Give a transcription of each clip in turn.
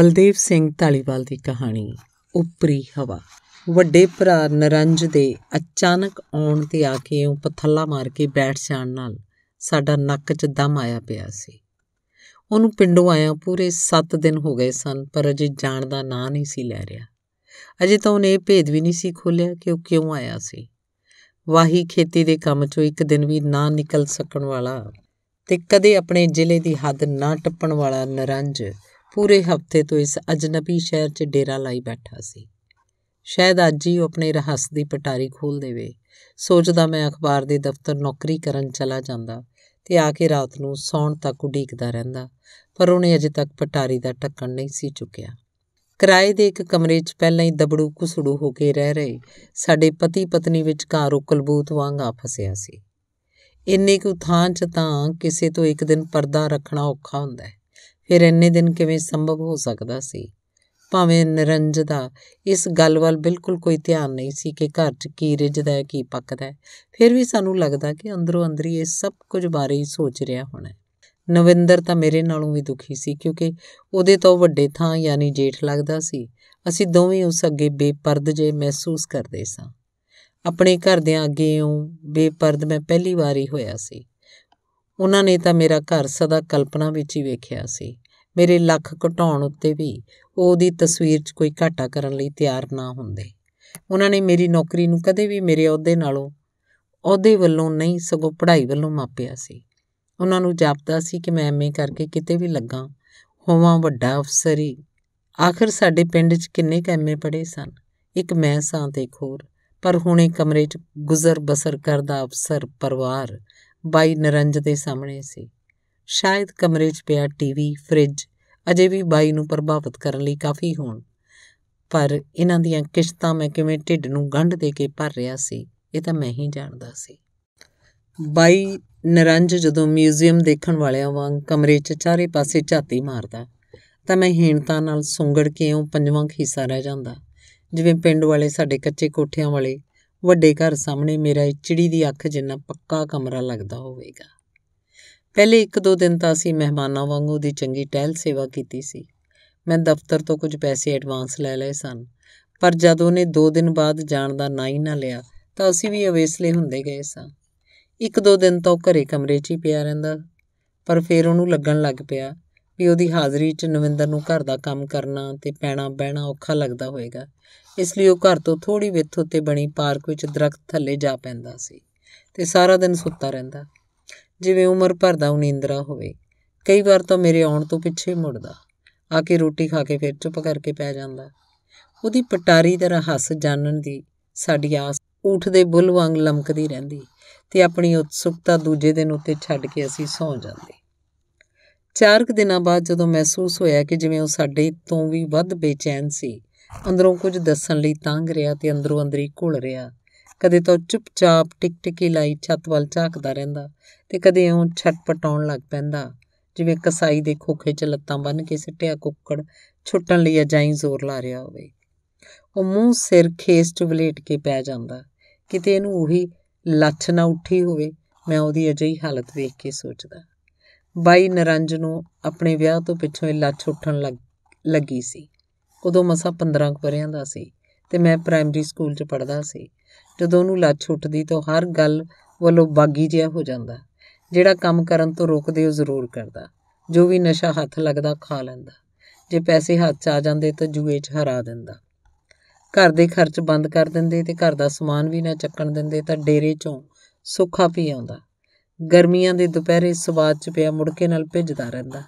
ਬਲਦੇਵ ਸਿੰਘ ਢਾਲੀਵਾਲ ਦੀ ਕਹਾਣੀ ਉਪਰੀ ਹਵਾ ਵੱਡੇ ਭਰਾ ਨਰੰਜ ਦੇ ਅਚਾਨਕ ਆਉਣ ਤੇ ਆ ਕੇ ਉਹ ਪਥੱਲਾ ਮਾਰ ਕੇ ਬੈਠ ਜਾਣ ਨਾਲ ਸਾਡਾ ਨੱਕ 'ਚ ਦਮ ਆਇਆ ਪਿਆ ਸੀ ਉਹਨੂੰ ਪਿੰਡੋਂ ਆਇਆ ਪੂਰੇ 7 ਦਿਨ ਹੋ ਗਏ ਸਨ ਪਰ ਅਜੇ ਜਾਣ ਦਾ ਨਾਂ ਨਹੀਂ ਸੀ ਲੈ ਰਿਹਾ ਅਜੇ ਤਾਂ ਉਹਨੇ ਇਹ ਭੇਦ ਵੀ ਨਹੀਂ ਸੀ ਖੋਲਿਆ ਕਿ ਉਹ ਕਿਉਂ ਆਇਆ ਸੀ ਵਾਹੀ ਖੇਤੀ ਦੇ ਕੰਮ 'ਚੋਂ ਇੱਕ ਦਿਨ ਵੀ ਨਾ ਨਿਕਲ ਸਕਣ ਵਾਲਾ ਤੇ ਕਦੇ ਆਪਣੇ ਜ਼ਿਲ੍ਹੇ ਦੀ ਹੱਦ ਨਾ ਟੱਪਣ ਵਾਲਾ ਨਰੰਜ ਪੂਰੇ ਹਫਤੇ ਤੋਂ ਇਸ ਅਜਨਬੀ ਸ਼ਹਿਰ 'ਚ ਡੇਰਾ ਲਾਈ ਬੈਠਾ ਸੀ ਸ਼ਾਇਦ ਅੱਜ ਹੀ ਉਹ ਆਪਣੇ ਰਹੱਸ ਦੀ ਪਟਾਰੀ ਖੋਲ ਦੇਵੇ ਸੋਚਦਾ ਮੈਂ ਅਖਬਾਰ ਦੇ ਦਫ਼ਤਰ ਨੌਕਰੀ ਕਰਨ ਚਲਾ ਜਾਂਦਾ ਤੇ ਆ ਕੇ ਰਾਤ ਨੂੰ ਸੌਣ ਤੱਕ ਉਡੀਕਦਾ ਰਹਿੰਦਾ ਪਰ ਉਹਨੇ ਅਜੇ ਤੱਕ ਪਟਾਰੀ ਦਾ ਟੱਕਣ ਨਹੀਂ ਸੀ ਚੁੱਕਿਆ ਕਿਰਾਏ ਦੇ ਇੱਕ ਕਮਰੇ 'ਚ ਪਹਿਲਾਂ ਹੀ ਦਬੜੂ ਕੁਸੜੂ ਹੋ ਕੇ ਰਹਿ ਰਹੇ ਸਾਡੇ ਪਤੀ ਪਤਨੀ ਵਿੱਚ ਘਾਰੋ ਕਲਬੂਤ ਵਾਂਗ ਆ ਫਸਿਆ ਸੀ ਇੰਨੇ ਕੁ ਥਾਂ 'ਚ ਤਾਂ ਕਿਸੇ ਤੋਂ ਇੱਕ ਦਿਨ ਪਰਦਾ ਰੱਖਣਾ ਔਖਾ ਹੁੰਦਾ ਹੈ ਫਿਰ ਇੰਨੇ ਦਿਨ ਕਿਵੇਂ ਸੰਭਵ ਹੋ ਸਕਦਾ ਸੀ ਭਾਵੇਂ ਨਿਰੰਜ ਦਾ ਇਸ ਗੱਲ ਵੱਲ ਬਿਲਕੁਲ ਕੋਈ ਧਿਆਨ ਨਹੀਂ ਸੀ ਕਿ ਘਰ 'ਚ ਕੀ ਰਿਜਦਾ ਹੈ ਕੀ ਪੱਕਦਾ ਹੈ ਫਿਰ ਵੀ ਸਾਨੂੰ ਲੱਗਦਾ ਕਿ ਅੰਦਰੋਂ ਅੰਦਰੀ ਇਹ ਸਭ ਕੁਝ ਬਾਰੇ ਹੀ ਸੋਚ ਰਿਹਾ ਹੋਣਾ ਨਵਿੰਦਰ ਤਾਂ ਮੇਰੇ ਨਾਲੋਂ ਵੀ ਦੁਖੀ ਸੀ ਕਿਉਂਕਿ ਉਹਦੇ ਤੋਂ ਵੱਡੇ ਥਾਂ ਯਾਨੀ ਜੇਠ ਲੱਗਦਾ ਸੀ ਅਸੀਂ ਦੋਵੇਂ ਉਸ ਅੱਗੇ ਬੇਪਰਦ ਜੇ ਮਹਿਸੂਸ ਕਰਦੇ ਸਾਂ ਆਪਣੇ ਘਰ ਦੇ ਅੱਗੇ ਉਹ ਬੇਪਰਦ ਮੈਂ ਪਹਿਲੀ ਵਾਰੀ ਹੋਇਆ ਸੀ ਉਹਨਾਂ ਨੇ ਤਾਂ ਮੇਰਾ ਘਰ ਸਦਾ ਕਲਪਨਾ ਵਿੱਚ ਹੀ ਵੇਖਿਆ ਸੀ ਮੇਰੇ ਲੱਖ ਘਟਾਉਣ ਉੱਤੇ ਵੀ ਉਹਦੀ ਤਸਵੀਰ 'ਚ ਕੋਈ ਘਾਟਾ ਕਰਨ ਲਈ ਤਿਆਰ ਨਾ ਹੁੰਦੇ ਉਹਨਾਂ ਨੇ ਮੇਰੀ ਨੌਕਰੀ ਨੂੰ ਕਦੇ ਵੀ ਮੇਰੇ ਅਹੁਦੇ ਨਾਲੋਂ ਅਹੁਦੇ ਵੱਲੋਂ ਨਹੀਂ ਸਗੋਂ ਪੜ੍ਹਾਈ ਵੱਲੋਂ ਮਾਪਿਆ ਸੀ ਉਹਨਾਂ ਨੂੰ ਜਾਪਦਾ ਸੀ ਕਿ ਮੈਂ ਐਮਏ ਕਰਕੇ ਕਿਤੇ ਵੀ ਲੱਗਾ ਹੋਵਾਂ ਵੱਡਾ ਅਫਸਰ ਹੀ ਆਖਰ ਸਾਡੇ ਪਿੰਡ 'ਚ ਕਿੰਨੇ ਕੈਮੇ ਪੜੇ ਸਨ ਇੱਕ ਮੈਂ ਸਾਂ ਤੇ ਖੋਰ ਪਰ ਹੁਣੇ ਕਮਰੇ 'ਚ ਗੁਜ਼ਰ ਬਸਰ ਕਰਦਾ ਅਫਸਰ ਪਰਿਵਾਰ ਬਾਈ ਨਰੰਜ ਦੇ ਸਾਹਮਣੇ ਸੀ ਸ਼ਾਇਦ ਕਮਰੇ 'ਚ ਪਿਆ ਟੀਵੀ ਫ੍ਰਿਜ ਅਜੇ ਵੀ ਬਾਈ ਨੂੰ ਪ੍ਰਭਾਵਿਤ ਕਰਨ ਲਈ ਕਾਫੀ ਹੋਣ ਪਰ ਇਹਨਾਂ ਦੀਆਂ ਕਿਸ਼ਤਾਂ ਮੈਂ ਕਿਵੇਂ ਢਿੱਡ ਨੂੰ ਗੰਢ ਦੇ ਕੇ ਭਰ ਰਿਹਾ ਸੀ ਇਹ ਤਾਂ ਮੈਂ ਹੀ ਜਾਣਦਾ ਸੀ ਬਾਈ ਨਰੰਜ ਜਦੋਂ ਮਿਊਜ਼ੀਅਮ ਦੇਖਣ ਵਾਲਿਆਂ ਵਾਂਗ ਕਮਰੇ 'ਚ ਚਾਰੇ ਪਾਸੇ ਝਾਤੀ ਮਾਰਦਾ ਤਾਂ ਮੈਂ ਹੀਣਤਾ ਨਾਲ ਸੁੰਗੜ ਕੇ ਉਹ ਪੰਜਵਾਂ ਖੀਸਾ ਰਹਿ ਜਾਂਦਾ ਜਿਵੇਂ ਪਿੰਡ ਵਾਲੇ ਸਾਡੇ ਕੱਚੇ ਕੋਠਿਆਂ ਵਾਲੇ ਵੱਡੇ ਘਰ ਸਾਹਮਣੇ ਮੇਰਾ ਇਹ ਚਿੜੀ ਦੀ ਅੱਖ ਜਿੰਨਾ ਪੱਕਾ ਕਮਰਾ ਲੱਗਦਾ ਹੋਵੇਗਾ ਪਹਿਲੇ ਇੱਕ ਦੋ ਦਿਨ ਤਾਂ ਅਸੀਂ ਮਹਿਮਾਨਾਂ ਵਾਂਗੂ ਦੀ ਚੰਗੀ ਟਹਿਲ ਸੇਵਾ ਕੀਤੀ ਸੀ ਮੈਂ ਦਫ਼ਤਰ ਤੋਂ ਕੁਝ ਪੈਸੇ ਐਡਵਾਂਸ ਲੈ ਲਏ ਸਨ ਪਰ ਜਦੋਂ ਨੇ 2 ਦਿਨ ਬਾਅਦ ਜਾਣ ਦਾ ਨਾ ਹੀ ਨਾ ਲਿਆ ਤਾਂ ਅਸੀਂ ਵੀ ਅਵੇਸਲੇ ਹੁੰਦੇ ਗਏ ਸਾਂ ਇੱਕ ਦੋ ਦਿਨ ਤਾਂ ਉਹ ਘਰੇ ਕਮਰੇ 'ਚ ਹੀ ਪਿਆ ਰਹਿੰਦਾ ਪਰ ਫਿਰ ਉਹਨੂੰ ਲੱਗਣ ਲੱਗ ਪਿਆ ਵੀ ਉਹਦੀ ਹਾਜ਼ਰੀ 'ਚ ਨਵਿੰਦਰ ਨੂੰ ਘਰ ਦਾ ਕੰਮ ਕਰਨਾ ਤੇ ਪੈਣਾ ਬਹਿਣਾ ਔਖਾ ਲੱਗਦਾ ਹੋਵੇਗਾ ਇਸ ਲਈ ਉਹ ਘਰ ਤੋਂ ਥੋੜੀ ਵਿੱਥ ਉੱਤੇ ਬਣੀ ਪਾਰਕ ਵਿੱਚ ਦਰਖਤ ਥੱਲੇ ਜਾ ਪੈਂਦਾ ਸੀ ਤੇ ਸਾਰਾ ਦਿਨ ਸੁੱਤਾ ਰਹਿੰਦਾ ਜਿਵੇਂ ਉਮਰ ਭਰ ਦਾ ਉਨੀਂਦਰਾ ਹੋਵੇ ਕਈ ਵਾਰ ਤਾਂ ਮੇਰੇ ਆਉਣ ਤੋਂ ਪਿੱਛੇ ਮੁੜਦਾ ਆ ਕੇ ਰੋਟੀ ਖਾ ਕੇ ਫਿਰ ਚੁੱਪ ਕਰਕੇ ਪੈ ਜਾਂਦਾ ਉਹਦੀ ਪਟਾਰੀ ਦਾ ਹੱਸ ਜਾਣਨ ਦੀ ਸਾਡੀ ਆਸ ਊਠ ਦੇ ਬੁੱਲ ਵਾਂਗ ਲਮਕਦੀ ਰਹਿੰਦੀ ਤੇ ਆਪਣੀ ਉਤਸੁਕਤਾ ਦੂਜੇ ਦਿਨ ਉੱਤੇ ਛੱਡ ਕੇ ਅਸੀਂ ਸੌਂ ਜਾਂਦੇ ਚਾਰਕ ਦਿਨਾਂ ਬਾਅਦ ਜਦੋਂ ਮਹਿਸੂਸ ਹੋਇਆ ਕਿ ਜਿਵੇਂ ਉਹ ਸਾਡੇ ਤੋਂ ਵੀ ਵੱਧ ਬੇਚੈਨ ਸੀ ਅੰਦਰੋਂ ਕੁਝ ਦੱਸਣ ਲਈ ਤੰਗ ਰਿਹਾ ਤੇ ਅੰਦਰੋਂ ਅੰਦਰੀ ਘੁਲ ਰਿਹਾ ਕਦੇ ਤਾਂ ਚੁੱਪਚਾਪ ਟਿਕਟਿਕੀ ਲਾਈ ਛੱਤ ਵੱਲ ਝਾਕਦਾ ਰਹਿੰਦਾ ਤੇ ਕਦੇ ਇਉਂ ਛਟਪਟਾਉਣ ਲੱਗ ਪੈਂਦਾ ਜਿਵੇਂ ਕਸਾਈ ਦੇ ਖੋਖੇ 'ਚ ਲੱਤਾਂ ਬੰਨ ਕੇ ਸਿੱਟਿਆ ਕੁੱਕੜ ਛੁੱਟਣ ਲਈ ਅਜਾਈ ਜ਼ੋਰ ਲਾ ਰਿਹਾ ਹੋਵੇ ਉਹ ਮੂੰਹ ਸਿਰ ਖੇਸ 'ਚ ਵਲੇਟ ਕੇ ਪੈ ਜਾਂਦਾ ਕਿਤੇ ਇਹਨੂੰ ਉਹੀ ਲੱਛ ਨਾ ਉੱਠੀ ਹੋਵੇ ਮੈਂ ਉਹਦੀ ਅਜਿਹੀ ਹਾਲਤ ਵੇਖ ਕੇ ਸੋਚਦਾ ਬਾਈ ਨਰੰਜ ਨੂੰ ਆਪਣੇ ਵਿਆਹ ਤੋਂ ਪਿੱਛੋਂ ਇਹ ਲੱਛ ਉੱਠਣ ਲੱਗੀ ਸੀ ਉਦੋਂ ਮਸਾ 15 ਕੁ ਵਰਿਆਂ ਦਾ ਸੀ ਤੇ ਮੈਂ ਪ੍ਰਾਇਮਰੀ ਸਕੂਲ 'ਚ ਪੜਦਾ ਸੀ ਜਦੋਂ ਉਹਨੂੰ ਲੱਛ ਉੱਠਦੀ ਤਾਂ ਹਰ ਗੱਲ ਵੱਲੋਂ ਬਾਗੀ ਜਿਹਾ ਹੋ ਜਾਂਦਾ ਜਿਹੜਾ ਕੰਮ ਕਰਨ ਤੋਂ ਰੋਕਦੇ ਉਹ ਜ਼ਰੂਰ ਕਰਦਾ ਜੋ ਵੀ ਨਸ਼ਾ ਹੱਥ ਲੱਗਦਾ ਖਾ ਲੈਂਦਾ ਜੇ ਪੈਸੇ ਹੱਥ 'ਚ ਆ ਜਾਂਦੇ ਤਾਂ ਜੂਏ 'ਚ ਹਰਾ ਦਿੰਦਾ ਘਰ ਦੇ ਖਰਚ ਬੰਦ ਕਰ ਦਿੰਦੇ ਤੇ ਘਰ ਦਾ ਸਮਾਨ ਵੀ ਨਾ ਚੱਕਣ ਦਿੰਦੇ ਤਾਂ ਡੇਰੇ 'ਚੋਂ ਸੁੱਖਾ ਪੀ ਆਉਂਦਾ ਗਰਮੀਆਂ ਦੇ ਦੁਪਹਿਰੇ ਸਵਾਦ 'ਚ ਪਿਆ ਮੁੜ ਕੇ ਨਾਲ ਭਿੱਜਦਾ ਰਹਿੰਦਾ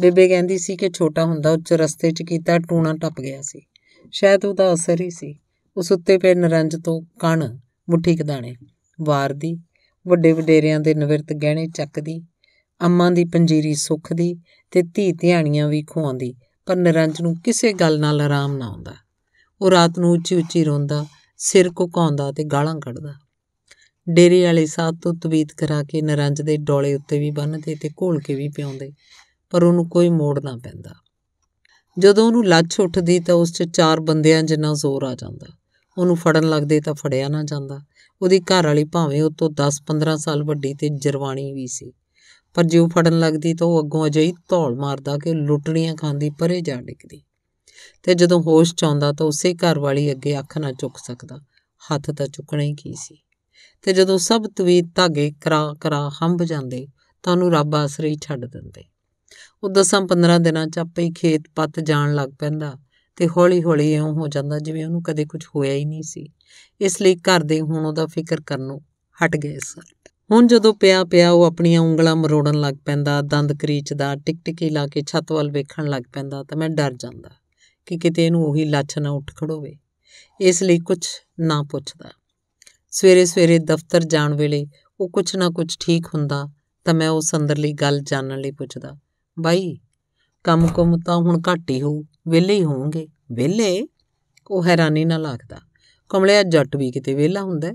ਬੇਬੇ ਕਹਿੰਦੀ ਸੀ ਕਿ ਛੋਟਾ ਹੁੰਦਾ ਉੱਚ ਰਸਤੇ 'ਚ ਕੀਤਾ ਟੂਣਾ ਟੱਪ ਗਿਆ ਸੀ ਸ਼ਾਇਦ ਉਹਦਾ ਅਸਰ ਹੀ ਸੀ ਉਸ ਉੱਤੇ ਪਏ ਨਰੰਜ ਤੋਂ ਕਣ ਮੁੱਠੀ ਕਦਾਣੇ ਵਾਰਦੀ ਵੱਡੇ ਵਡੇਰਿਆਂ ਦੇ ਨਵਿਰਤ ਗਹਿਣੇ ਚੱਕਦੀ ਅੰਮਾ ਦੀ ਪੰਜੀਰੀ ਸੁੱਖ ਦੀ ਤੇ ਧੀ ਧਿਆਣੀਆਂ ਵੀ ਖਵਾਉਂਦੀ ਪਰ ਨਰੰਜ ਨੂੰ ਕਿਸੇ ਗੱਲ ਨਾਲ ਆਰਾਮ ਨਾ ਆਉਂਦਾ ਉਹ ਰਾਤ ਨੂੰ ਉੱਚੀ ਉੱਚੀ ਰੋਂਦਾ ਸਿਰ ਘੁਕਾਉਂਦਾ ਤੇ ਗਾਲਾਂ ਕੱਢਦਾ ਡੇਰੇ ਵਾਲੇ ਸਾਹ ਤੋਂ ਤਵੀਤ ਕਰਾ ਕੇ ਨਰੰਜ ਦੇ ਡੋਲੇ ਉੱਤੇ ਵੀ ਬੰਨਦੇ ਤੇ ਘੋਲ ਕੇ ਵੀ ਪਿਆਉਂਦੇ ਪਰ ਉਹਨੂੰ ਕੋਈ ਮੋੜ ਨਾ ਪੈਂਦਾ ਜਦੋਂ ਉਹਨੂੰ ਲੱਛ ਉੱਠਦੀ ਤਾਂ ਉਸ 'ਚ ਚਾਰ ਬੰਦਿਆਂ ਜਿੰਨਾ ਜ਼ੋਰ ਆ ਜਾਂਦਾ ਉਹਨੂੰ ਫੜਨ ਲੱਗਦੇ ਤਾਂ ਫੜਿਆ ਨਾ ਜਾਂਦਾ ਉਹਦੀ ਘਰ ਵਾਲੀ ਭਾਵੇਂ ਉਹ ਤੋਂ 10-15 ਸਾਲ ਵੱਡੀ ਤੇ ਜਰਵਾਣੀ ਵੀ ਸੀ ਪਰ ਜੇ ਉਹ ਫੜਨ ਲੱਗਦੀ ਤਾਂ ਉਹ ਅੱਗੋਂ ਅਜਿਹੀ ਧੌਲ ਮਾਰਦਾ ਕਿ ਲੁੱਟਣੀਆਂ ਖਾਂਦੀ ਪਰੇ ਜਾ ਡਿੱਗਦੀ ਤੇ ਜਦੋਂ ਹੋਸ਼ ਚ ਆਉਂਦਾ ਤਾਂ ਉਸੇ ਘਰ ਵਾਲੀ ਅੱਗੇ ਅੱਖ ਨਾ ਚੁੱਕ ਸਕਦਾ ਹੱਥ ਤਾਂ ਚੁੱਕਣਾ ਹੀ ਕੀ ਸੀ ਤੇ ਜਦੋਂ ਸਭ ਤਵੀਤ ਧਾਗੇ ਕਰਾ ਕਰਾ ਹੰਭ ਜਾਂਦੇ ਤਾਂ ਉਹਨੂੰ ਰੱਬ ਆਸਰੇ ਹੀ ਛੱਡ ਦਿੰਦੇ ਉਹ ਦਸਾਂ 15 ਦਿਨਾਂ 'ਚ ਆਪੇ ਹੀ ਖੇਤ ਪੱਤ ਜਾਣ ਲੱਗ ਪੈਂਦਾ ਤੇ ਹੌਲੀ-ਹੌਲੀ ਇਉਂ ਹੋ ਜਾਂਦਾ ਜਿਵੇਂ ਉਹਨੂੰ ਕਦੇ ਕੁਝ ਹੋਇਆ ਹੀ ਨਹੀਂ ਸੀ ਇਸ ਲਈ ਘਰ ਦੇ ਹੁਣ ਉਹਦਾ ਫਿਕਰ ਕਰਨੋਂ ਹਟ ਗਏ ਸਨ ਹੁਣ ਜਦੋਂ ਪਿਆ ਪਿਆ ਉਹ ਆਪਣੀਆਂ ਉਂਗਲਾਂ ਮਰੋੜਨ ਲੱਗ ਪੈਂਦਾ ਦੰਦ ਕਰੀਚਦਾ ਟਿਕਟਿਕੀ ਲਾ ਕੇ ਛੱਤ ਵੱਲ ਵੇਖਣ ਲੱਗ ਪੈਂਦਾ ਤਾਂ ਮੈਂ ਡਰ ਜਾਂਦਾ ਕਿ ਕਿਤੇ ਇਹਨੂੰ ਉਹੀ ਲੱਛ ਨਾ ਉੱਠ ਖੜੋਵੇ ਇਸ ਲਈ ਕੁਝ ਨਾ ਪੁੱਛਦਾ ਸਵੇਰੇ ਸਵੇਰੇ ਦਫ਼ਤਰ ਜਾਣ ਵੇਲੇ ਉਹ ਕੁਝ ਨਾ ਕੁਝ ਠੀਕ ਹੁੰਦਾ ਤਾਂ ਮੈਂ ਉਸ ਅੰਦਰਲੀ ਗੱਲ ਜਾਣਨ ਲਈ ਪੁੱਛਦਾ ਬਾਈ ਕੰਮ ਕੁਮ ਤਾਂ ਹੁਣ ਘੱਟ ਹੀ ਹੋਊ ਵਿਹਲੇ ਹੀ ਹੋਵੋਗੇ ਵਿਹਲੇ ਉਹ ਹੈਰਾਨੀ ਨਾਲ ਆਖਦਾ ਕਮਲਿਆ ਜੱਟ ਵੀ ਕਿਤੇ ਵਿਹਲਾ ਹੁੰਦਾ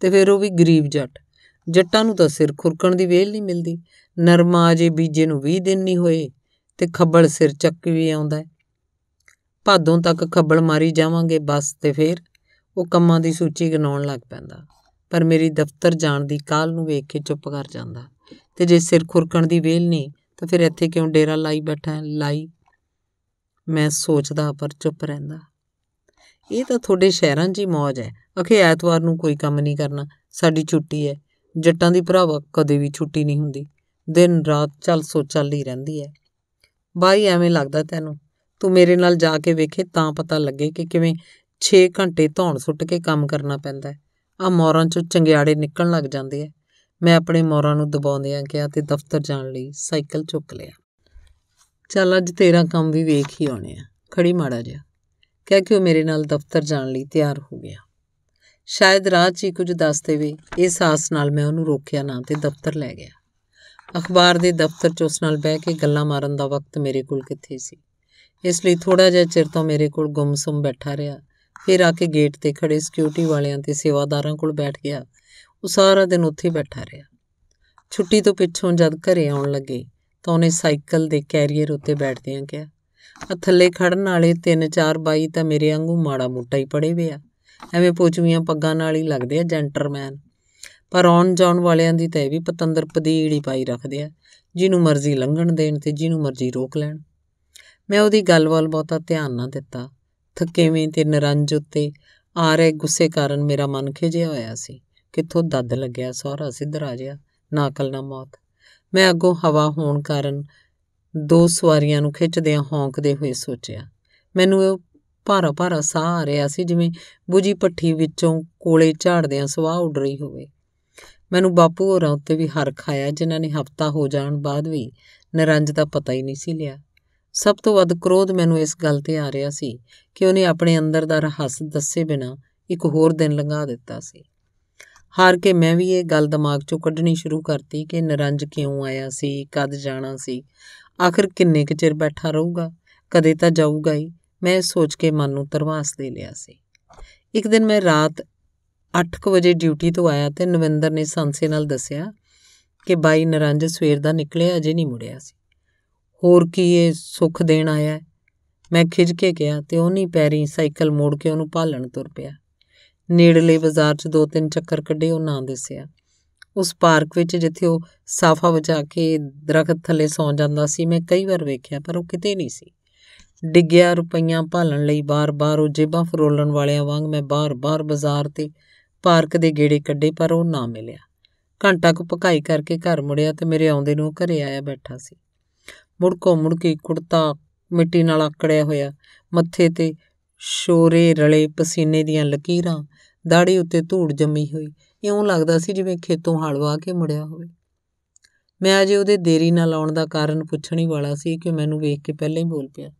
ਤੇ ਫਿਰ ਉਹ ਵੀ ਗਰੀਬ ਜੱਟ ਜੱਟਾਂ ਨੂੰ ਤਾਂ ਸਿਰ ਖੁਰਕਣ ਦੀ ਵੇਲ ਨਹੀਂ ਮਿਲਦੀ ਨਰਮਾ ਜੇ ਬੀਜੇ ਨੂੰ 20 ਦਿਨ ਨਹੀਂ ਹੋਏ ਤੇ ਖੱਬਲ ਸਿਰ ਚੱਕ ਵੀ ਆਉਂਦਾ ਭਾਦੋਂ ਤੱਕ ਖੱਬਲ ਮਾਰੀ ਜਾਵਾਂਗੇ ਬਸ ਤੇ ਫਿਰ ਉਹ ਕੰਮਾਂ ਦੀ ਸੂਚੀ ਗਨਾਉਣ ਲੱਗ ਪੈਂਦਾ ਪਰ ਮੇਰੀ ਦਫ਼ਤਰ ਜਾਣ ਦੀ ਕਾਲ ਨੂੰ ਵੇਖ ਕੇ ਚੁੱਪ ਕਰ ਜਾਂਦਾ ਤੇ ਜੇ ਸਿਰ ਖੁਰਕਣ ਦੀ ਵੇਲ ਨਹੀਂ ਤਾਂ ਫਿਰ ਇੱਥੇ ਕਿਉਂ ਡੇਰਾ ਲਾਈ ਬੈਠਾ ਹੈ ਲਾਈ ਮੈਂ ਸੋਚਦਾ ਪਰ ਚੁੱਪ ਰਹਿੰਦਾ ਇਹ ਤਾਂ ਤੁਹਾਡੇ ਸ਼ਹਿਰਾਂ 'ਚ ਹੀ ਮੌਜ ਹੈ ਅਖੇ ਐਤਵਾਰ ਨੂੰ ਕੋਈ ਕੰਮ ਨਹੀਂ ਕਰਨਾ ਸਾਡੀ ਛੁੱਟੀ ਹੈ ਜੱਟਾਂ ਦੀ ਭਰਾਵਾ ਕਦੇ ਵੀ ਛੁੱਟੀ ਨਹੀਂ ਹੁੰਦੀ ਦਿਨ ਰਾਤ ਚੱਲ ਸੋਚਾਂ ਚੱਲ ਹੀ ਰਹਿੰਦੀ ਹੈ ਬਾਈ ਐਵੇਂ ਲੱਗਦਾ ਤੈਨੂੰ ਤੂੰ ਮੇਰੇ ਨਾਲ ਜਾ ਕੇ ਵੇਖੇ ਤਾਂ ਪਤਾ ਲੱਗੇ ਕਿ ਕਿਵੇਂ 6 ਘੰਟੇ ਧੌਣ ਸੁੱਟ ਕੇ ਕੰਮ ਕਰਨਾ ਪੈਂਦਾ ਆ ਮੋਰਾਂ ਚੋਂ ਚੰਗਿਆੜੇ ਨਿਕਲਣ ਲੱਗ ਜਾਂਦੇ ਆ ਮੈਂ ਆਪਣੇ ਮੋਰਾਂ ਨੂੰ ਦਬਾਉਂਦਿਆਂ ਕਿਹਾ ਤੇ ਦਫ਼ਤਰ ਜਾਣ ਲਈ ਸਾਈਕਲ ਚੁੱਕ ਲਿਆ ਚੱਲ ਅੱਜ ਤੇਰਾ ਕੰਮ ਵੀ ਵੇਖ ਹੀ ਆਉਣੇ ਆ ਖੜੀ ਮਾੜਾ ਜਿਹਾ ਕਹਿ ਕਿ ਉਹ ਮੇਰੇ ਨਾਲ ਦਫ਼ਤਰ ਜਾਣ ਲਈ ਤਿਆਰ ਹੋ ਗਿਆ ਸ਼ਾਇਦ ਰਾਹ 'ਚ ਹੀ ਕੁਝ ਦੱਸ ਦੇਵੇ ਇਹ ਸਾਸ ਨਾਲ ਮੈਂ ਉਹਨੂੰ ਰੋਕਿਆ ਨਾ ਤੇ ਦਫ਼ਤਰ ਲੈ ਗਿਆ ਅਖਬਾਰ ਦੇ ਦਫ਼ਤਰ 'ਚ ਉਸ ਨਾਲ ਬਹਿ ਕੇ ਗੱਲਾਂ ਮਾਰਨ ਦਾ ਵਕਤ ਮੇਰੇ ਕੋਲ ਕਿੱਥੇ ਸੀ ਇਸ ਲਈ ਥੋੜਾ ਜਿਹਾ ਚਿਰ ਤੋਂ ਮੇਰੇ ਕੋਲ ਗੁੰਮਸਮ ਬੈਠਾ ਰਿਹਾ ਫਿਰ ਆ ਕੇ ਗੇਟ ਤੇ ਖੜੇ ਸਿਕਿਉਰਿਟੀ ਵਾਲਿਆਂ ਤੇ ਸੇਵਾਦਾਰਾਂ ਕੋਲ ਬੈਠ ਗਿਆ ਉਹ ਸਾਰਾ ਦਿਨ ਉੱਥੇ ਬੈਠਾ ਰਿਹਾ ਛੁੱਟੀ ਤੋਂ ਪਿੱਛੋਂ ਜਦ ਘਰੇ ਆਉਣ ਲੱਗੇ ਤਾਂ ਉਹਨੇ ਸਾਈਕਲ ਦੇ ਕੈਰੀਅਰ ਉੱਤੇ ਬੈਠਦਿਆਂ ਕਿਹਾ ਆ ਥੱਲੇ ਖੜਨ ਵਾਲੇ 3-4 ਬਾਈ ਤਾਂ ਮੇਰੇ ਵਾਂਗੂ ਮਾੜਾ ਮੋਟਾ ਹੀ ਪੜੇ ਵੇ ਆ ਐਵੇਂ ਪੋਚਵੀਆਂ ਪੱਗਾਂ ਨਾਲ ਹੀ ਲੱਗਦੇ ਆ ਜੈਂਟਰਮੈਨ ਪਰ ਆਉਣ ਜਾਣ ਵਾਲਿਆਂ ਦੀ ਤਾਂ ਇਹ ਵੀ ਪਤੰਦਰ ਪਦੀੜ ਹੀ ਪਾਈ ਰੱਖਦੇ ਆ ਜਿਹਨੂੰ ਮਰਜ਼ੀ ਲੰਘਣ ਦੇਣ ਤੇ ਜਿਹਨੂੰ ਮਰਜ਼ੀ ਰੋਕ ਲੈਣ ਮੈਂ ਉਹਦੀ ਗੱਲ ਵੱਲ ਬਹੁਤਾ ਧਿਆਨ ਨਾ ਦਿੱਤਾ ਥੱਕੇਵੇਂ ਤੇ ਨਰੰਜ ਉੱਤੇ ਆ ਰਹੇ ਗੁੱਸੇ ਕਾਰਨ ਮੇਰਾ ਮਨ ਖਿਜਿਆ ਹੋਇਆ ਸੀ ਕਿੱਥੋਂ ਦੱਦ ਲੱਗਿਆ ਸਿੱਧਰ ਆ ਜਿਆ ਨਾ ਅਕਲ ਨਾ ਮੌਤ ਮੈਂ ਅੱਗੋਂ ਹਵਾ ਹੋਣ ਕਾਰਨ ਦੋ ਸਵਾਰੀਆਂ ਨੂੰ ਖਿੱਚਦਿਆਂ ਹੌਂਕਦੇ ਹੋਏ ਸੋਚਿਆ ਮੈਨੂੰ ਉਹ ਭਾਰਾ ਭਾਰਾ ਸਾਹ ਆ ਰਿਹਾ ਸੀ ਜਿਵੇਂ ਬੁਜੀ ਪੱਠੀ ਵਿੱਚੋਂ ਕੋਲੇ ਝਾੜਦਿਆਂ ਸਵਾਹ ਉੱਡ ਰਹੀ ਹੋਵੇ ਮੈਨੂੰ ਬਾਪੂ ਹੋਰਾਂ ਉੱਤੇ ਵੀ ਹਰ ਖਾਇਆ ਜਿਨ੍ਹਾਂ ਨੇ ਹਫਤਾ ਹੋ ਜਾਣ ਬਾਅਦ ਵੀ ਨਰੰਜ ਦਾ ਪਤਾ ਹੀ ਨਹੀਂ ਸੀ ਲਿਆ ਸਭ ਤੋਂ ਵੱਧ ਕ੍ਰੋਧ ਮੈਨੂੰ ਇਸ ਗੱਲ ਤੇ ਆ ਰਿਹਾ ਸੀ ਕਿ ਉਹਨੇ ਆਪਣੇ ਅੰਦਰ ਦਾ ਰਹੱਸ ਦੱਸੇ ਬਿਨਾ ਇੱਕ ਹੋਰ ਦਿਨ ਲੰਘਾ ਦਿੱਤਾ ਸੀ ਹਾਰ ਕੇ ਮੈਂ ਵੀ ਇਹ ਗੱਲ ਦਿਮਾਗ 'ਚੋਂ ਕੱਢਣੀ ਸ਼ੁਰੂ ਕਰਤੀ ਕਿ ਨਰੰਜ ਕਿਉਂ ਆਇਆ ਸੀ ਕਦ ਜਾਣਾ ਸੀ ਆਖਰ ਕਿੰਨੇ ਕੁ ਚਿਰ ਬੈਠਾ ਰਹੂਗਾ ਕਦੇ ਤਾਂ ਜਾਊਗਾ ਹੀ ਮੈਂ ਸੋਚ ਕੇ ਮਨ ਨੂੰ ਤਰਵਾਸ ਦੇ ਲਿਆ ਸੀ ਇੱਕ ਦਿਨ ਮੈਂ ਰਾਤ 8:00 ਵਜੇ ਡਿਊਟੀ ਤੋਂ ਆਇਆ ਤੇ ਨਵਿੰਦਰ ਨੇ ਸੰਸੇ ਨਾਲ ਦੱਸਿਆ ਕਿ ਬਾਈ ਨਰੰਜ ਸਵੇਰ ਦਾ ਨਿਕਲਿਆ ਅਜੇ ਨਹੀਂ ਮੁੜਿਆ ਸੀ ਹੋਰ ਕੀ ਇਹ ਸੁੱਖ ਦੇਣ ਆਇਆ ਮੈਂ ਖਿਜ ਕੇ ਗਿਆ ਤੇ ਉਹਨੀ ਪੈਰੀ ਸਾਈਕਲ ਮੋੜ ਕੇ ਉਹਨੂੰ ਭਾਲਣ ਤੁਰ ਪਿਆ ਨੇੜਲੇ ਬਾਜ਼ਾਰ 'ਚ ਦੋ ਤਿੰਨ ਚੱਕਰ ਕੱਢੇ ਉਹ ਨਾ ਦਿਸਿਆ ਉਸ ਪਾਰਕ ਵਿੱਚ ਜਿੱਥੇ ਉਹ ਸਾਫਾ ਵਜਾ ਕੇ ਦਰਖਤ ਥੱਲੇ ਸੌਂ ਜਾਂਦਾ ਸੀ ਮੈਂ ਕਈ ਵਾਰ ਵੇਖਿਆ ਪਰ ਉਹ ਕਿਤੇ ਨਹੀਂ ਸੀ ਡਿੱਗਿਆ ਰੁਪਈਆ ਭਾਲਣ ਲਈ ਬਾਰ-ਬਾਰ ਉਹ ਜੇਬਾਂ ਫਰੋਲਣ ਵਾਲਿਆਂ ਵਾਂਗ ਮੈਂ ਬਾਰ-ਬਾਰ ਬਾਜ਼ਾਰ ਤੇ ਪਾਰਕ ਦੇ ਗੇੜੇ ਕੱਢੇ ਪਰ ਉਹ ਨਾ ਮਿਲਿਆ ਘੰਟਾ ਕੁ ਪਕਾਈ ਕਰਕੇ ਘਰ ਮੁੜਿਆ ਤੇ ਮੇਰੇ ਆਉਂਦੇ ਨੂੰ ਘਰੇ ਆਇਆ ਬੈਠਾ ਸੀ ਮੁੜਕੋ ਮੁੜਕੀ ਕੁੜਤਾ ਮਿੱਟੀ ਨਾਲ ਆਕੜਿਆ ਹੋਇਆ ਮੱਥੇ ਤੇ ਸ਼ੋਰੇ ਰਲੇ ਪਸੀਨੇ ਦੀਆਂ ਲਕੀਰਾਂ ਦਾੜੀ ਉੱਤੇ ਧੂੜ ਜੰਮੀ ਹੋਈ ਇਉਂ ਲੱਗਦਾ ਸੀ ਜਿਵੇਂ ਖੇਤੋਂ ਹਲ ਵਾ ਕੇ ਮੁੜਿਆ ਹੋਵੇ ਮੈਂ ਅਜੇ ਉਹਦੇ ਦੇਰੀ ਨਾਲ ਆਉਣ ਦਾ ਕਾਰਨ ਪੁੱਛਣ ਹੀ ਵਾਲਾ ਸੀ ਕਿ ਮੈਨੂੰ ਵੇਖ ਕੇ ਪਹਿਲਾਂ ਹੀ ਬੋਲ ਪਿਆ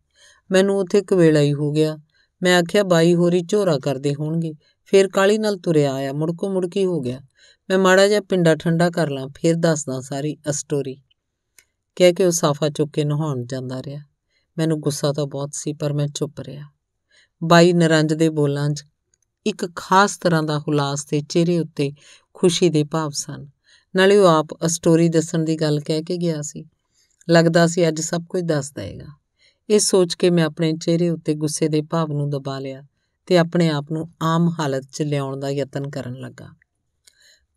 ਮੈਨੂੰ ਉੱਥੇ ਕਵੇਲਾ ਹੀ ਹੋ ਗਿਆ ਮੈਂ ਆਖਿਆ ਬਾਈ ਹੋਰੀ ਝੋਰਾ ਕਰਦੇ ਹੋਣਗੇ ਫਿਰ ਕਾਲੀ ਨਾਲ ਤੁਰਿਆ ਆਇਆ ਮੁੜਕੋ ਮੁੜਕੀ ਹੋ ਗਿਆ ਮੈਂ ਮਾੜਾ ਜਿਹਾ ਪਿੰਡਾ ਠੰਡਾ ਕਰ ਲਾਂ ਫਿਰ ਦੱਸਦਾ ਸਾਰੀ ਸਟੋਰੀ ਕਹਿ ਕੇ ਉਹ ਸਾਫਾ ਚੁੱਕ ਕੇ ਨਹਾਉਣ ਜਾਂਦਾ ਰਿਹਾ ਮੈਨੂੰ ਗੁੱਸਾ ਤਾਂ ਬਹੁਤ ਸੀ ਪਰ ਮੈਂ ਚੁੱਪ ਰਿਹਾ ਬਾਈ ਨਰੰਜ ਦੇ ਬੋਲਾਂ 'ਚ ਇੱਕ ਖਾਸ ਤਰ੍ਹਾਂ ਦਾ ਹੁਲਾਸ ਤੇ ਚਿਹਰੇ ਉੱਤੇ ਖੁਸ਼ੀ ਦੇ ਭਾਵ ਸਨ ਨਾਲੇ ਉਹ ਆਪ ਸਟੋਰੀ ਦੱਸਣ ਦੀ ਗੱਲ ਕਹਿ ਕੇ ਗਿਆ ਸੀ ਲੱਗਦਾ ਸੀ ਅੱਜ ਸਭ ਕੁਝ ਦੱਸ ਦੇਗਾ ਇਹ ਸੋਚ ਕੇ ਮੈਂ ਆਪਣੇ ਚਿਹਰੇ ਉੱਤੇ ਗੁੱਸੇ ਦੇ ਭਾਵ ਨੂੰ ਦਬਾ ਲਿਆ ਤੇ ਆਪਣੇ ਆਪ ਨੂੰ ਆਮ ਹਾਲਤ 'ਚ ਲਿਆਉਣ ਦਾ ਯਤਨ ਕਰਨ ਲੱਗਾ